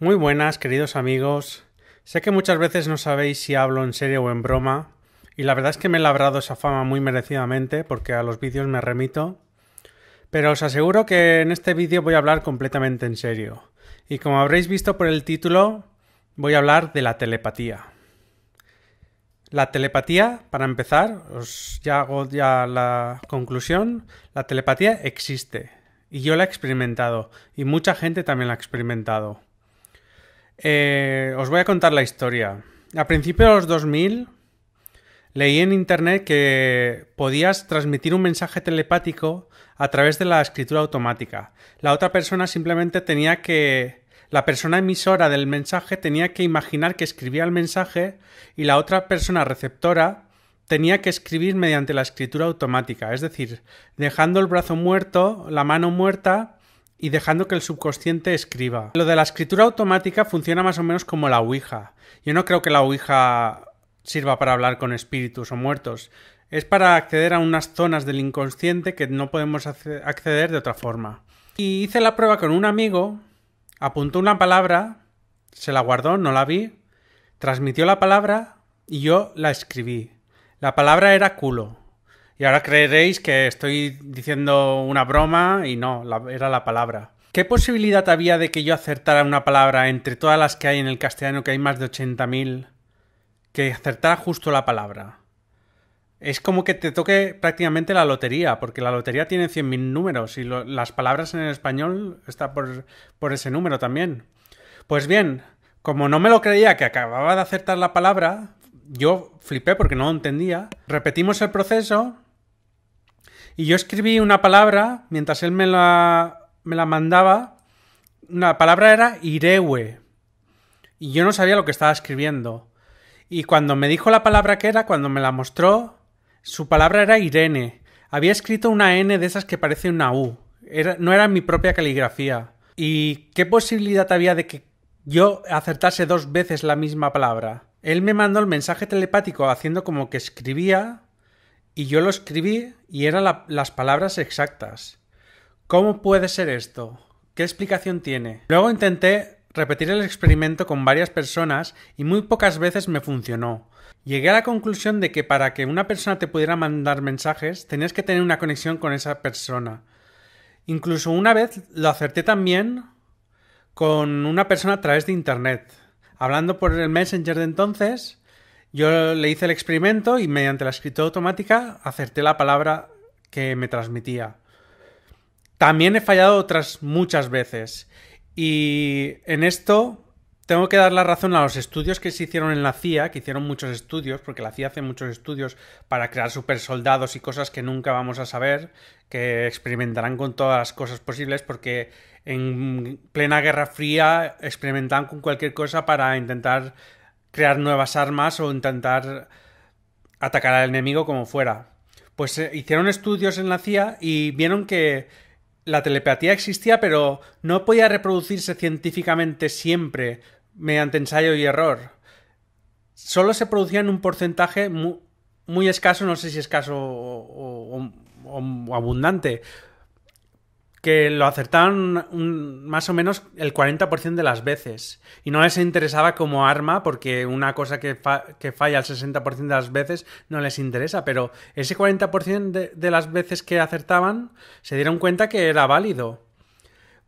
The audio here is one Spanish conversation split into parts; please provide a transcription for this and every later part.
Muy buenas, queridos amigos. Sé que muchas veces no sabéis si hablo en serio o en broma, y la verdad es que me he labrado esa fama muy merecidamente porque a los vídeos me remito, pero os aseguro que en este vídeo voy a hablar completamente en serio. Y como habréis visto por el título, voy a hablar de la telepatía. La telepatía, para empezar, os ya hago ya la conclusión, la telepatía existe y yo la he experimentado y mucha gente también la ha experimentado. Eh, os voy a contar la historia. A principios de los 2000 leí en internet que podías transmitir un mensaje telepático a través de la escritura automática. La otra persona simplemente tenía que... La persona emisora del mensaje tenía que imaginar que escribía el mensaje y la otra persona receptora tenía que escribir mediante la escritura automática, es decir, dejando el brazo muerto, la mano muerta y dejando que el subconsciente escriba. Lo de la escritura automática funciona más o menos como la Ouija. Yo no creo que la Ouija sirva para hablar con espíritus o muertos. Es para acceder a unas zonas del inconsciente que no podemos acceder de otra forma. Y hice la prueba con un amigo, apuntó una palabra, se la guardó, no la vi, transmitió la palabra y yo la escribí. La palabra era culo. Y ahora creeréis que estoy diciendo una broma y no, era la palabra. ¿Qué posibilidad había de que yo acertara una palabra entre todas las que hay en el castellano, que hay más de 80.000, que acertara justo la palabra? Es como que te toque prácticamente la lotería, porque la lotería tiene 100.000 números y las palabras en el español están por, por ese número también. Pues bien, como no me lo creía que acababa de acertar la palabra, yo flipé porque no entendía. Repetimos el proceso y yo escribí una palabra, mientras él me la, me la mandaba, la palabra era Irewe. Y yo no sabía lo que estaba escribiendo. Y cuando me dijo la palabra que era, cuando me la mostró, su palabra era Irene. Había escrito una N de esas que parece una U. no era mi propia caligrafía. ¿Y qué posibilidad había de que yo acertase dos veces la misma palabra? Él me mandó el mensaje telepático haciendo como que escribía y yo lo escribí y eran las palabras exactas. ¿Cómo puede ser esto? ¿Qué explicación tiene? Luego intenté repetir el experimento con varias personas y muy pocas veces me funcionó. Llegué a la conclusión de que para que una persona te pudiera mandar mensajes tenías que tener una conexión con esa persona. Incluso una vez lo acerté también con una persona a través de Internet. Hablando por el Messenger de entonces, yo le hice el experimento y mediante la escritura automática acerté la palabra que me transmitía. También he fallado otras muchas veces. Y en esto tengo que dar la razón a los estudios que se hicieron en la CIA, que hicieron muchos estudios, porque la CIA hace muchos estudios para crear supersoldados y cosas que nunca vamos a saber, que experimentarán con todas las cosas posibles, porque en plena Guerra Fría experimentan con cualquier cosa para intentar crear nuevas armas o intentar atacar al enemigo como fuera. Pues eh, hicieron estudios en la CIA y vieron que la telepatía existía, pero no podía reproducirse científicamente siempre mediante ensayo y error. Solo se producía en un porcentaje muy, escaso, no sé si escaso o abundante, que lo acertaban más o menos el 40% de las veces. Y no les interesaba como arma, porque una cosa que, que falla el 60% de las veces no les interesa, pero ese 40% de, de las veces que acertaban se dieron cuenta que era válido.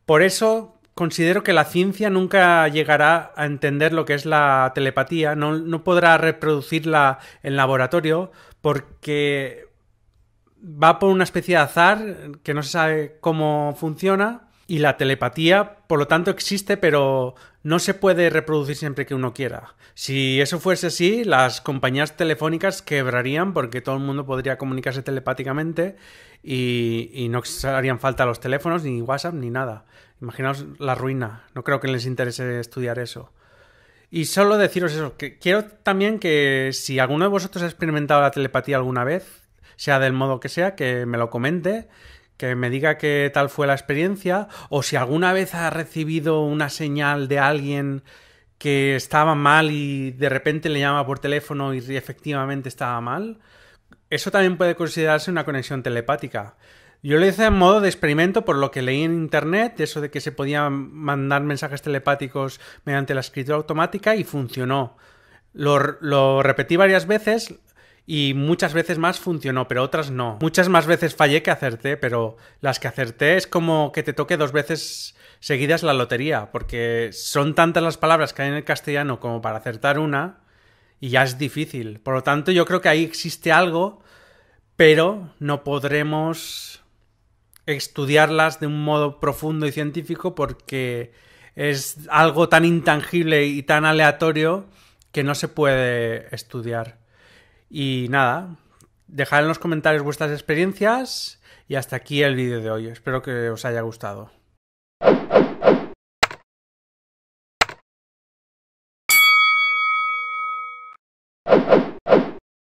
Por eso considero que la ciencia nunca llegará a entender lo que es la telepatía, no podrá reproducirla en laboratorio, porque va por una especie de azar que no se sabe cómo funciona y la telepatía, por lo tanto, existe, pero no se puede reproducir siempre que uno quiera. Si eso fuese así, las compañías telefónicas quebrarían porque todo el mundo podría comunicarse telepáticamente y, no harían falta los teléfonos, ni WhatsApp, ni nada. Imaginaos la ruina. No creo que les interese estudiar eso. Y solo deciros eso, que quiero también que si alguno de vosotros ha experimentado la telepatía alguna vez, sea del modo que sea, que me lo comente que me diga qué tal fue la experiencia o si alguna vez ha recibido una señal de alguien que estaba mal y de repente le llama por teléfono y efectivamente estaba mal. Eso también puede considerarse una conexión telepática. Yo lo hice en modo de experimento por lo que leí en internet, eso de que se podían mandar mensajes telepáticos mediante la escritura automática y funcionó. Lo, lo repetí varias veces, y muchas veces más funcionó, pero otras no. Muchas más veces fallé que acerté, pero las que acerté es como que te toque dos veces seguidas la lotería, porque son tantas las palabras que hay en el castellano como para acertar una y ya es difícil. Por lo tanto, yo creo que ahí existe algo, pero no podremos estudiarlas de un modo profundo y científico porque es algo tan intangible y tan aleatorio que no se puede estudiar. Y nada, dejad en los comentarios vuestras experiencias y hasta aquí el vídeo de hoy. Espero que os haya gustado.